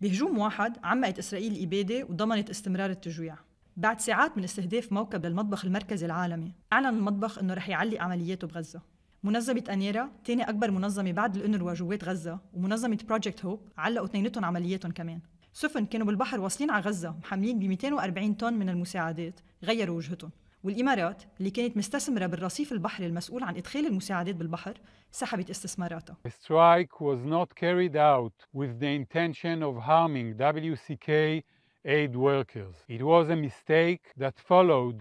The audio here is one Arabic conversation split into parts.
بهجوم واحد عمقت إسرائيل الإبادة وضمنت استمرار التجويع بعد ساعات من استهداف موكب للمطبخ المركزي العالمي أعلن المطبخ أنه رح يعلي عملياته بغزة منظمة أنيرا تاني أكبر منظمة بعد الأنروا جوات غزة ومنظمة بروجكت هوب علقوا اثنينتهم عملياتهم كمان سفن كانوا بالبحر واصلين على غزة محملين ب 240 طن من المساعدات غيروا وجهتهم والإمارات اللي كانت مستثمرة بالرصيف البحري المسؤول عن إدخال المساعدات بالبحر سحبت استثماراتها. The strike was not carried out with the intention of harming WCK aid workers. It was a mistake that followed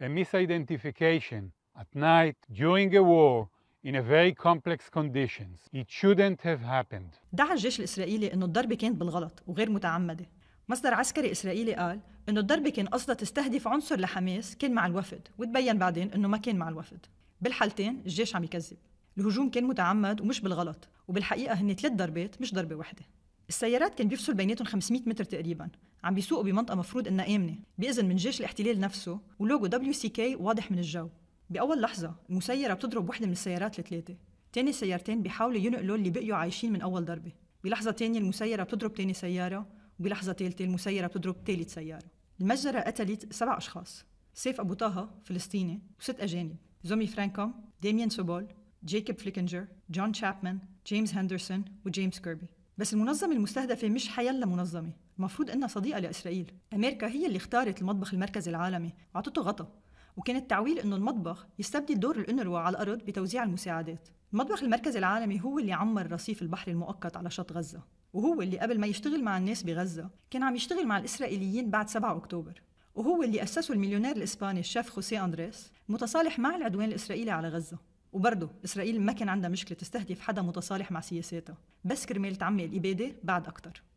a misidentification at night during a war in a very complex conditions. It shouldn't have happened. دعا الجيش الإسرائيلي إنه الضربة كانت بالغلط وغير متعمدة. مصدر عسكري إسرائيلي قال انه الضربه كان قصدها تستهدف عنصر لحماس كان مع الوفد وتبين بعدين انه ما كان مع الوفد بالحالتين الجيش عم يكذب الهجوم كان متعمد ومش بالغلط وبالحقيقه هن ثلاث ضربات مش ضربه واحده السيارات كان بيفصل بيناتهم 500 متر تقريبا عم بيسوقوا بمنطقه مفروض انها امنه باذن من جيش الاحتلال نفسه ولوجو دبليو سي كي واضح من الجو باول لحظه المسيره بتضرب وحده من السيارات الثلاثه تاني سيارتين بيحاولوا ينقلوا اللي بقيوا عايشين من اول ضربه بلحظه تانية المسيره بتضرب تاني سياره وبلحظه ثالثه المسيره بتضرب ثالث سياره المجزرة قتلت سبع أشخاص سيف أبو طه فلسطيني وست أجانب زومي فرانكوم ديميان سوبول جيكوب فليكنجر جون تشابمان جيمس هندرسون وجيمس كيربي بس المنظمة المستهدفة مش حيلا منظمة المفروض إنها صديقة لإسرائيل أمريكا هي اللي اختارت المطبخ المركزي العالمي وعطته غطا وكان التعويل انه المطبخ يستبدل دور الانروا على الارض بتوزيع المساعدات المطبخ المركزي العالمي هو اللي عمر رصيف البحر المؤقت على شط غزه وهو اللي قبل ما يشتغل مع الناس بغزه كان عم يشتغل مع الاسرائيليين بعد 7 اكتوبر وهو اللي اسسه المليونير الاسباني الشيف خوسيه اندريس متصالح مع العدوان الاسرائيلي على غزه وبرضه اسرائيل ما كان عندها مشكله تستهدف حدا متصالح مع سياساتها بس كرمال تعمي الاباده بعد اكثر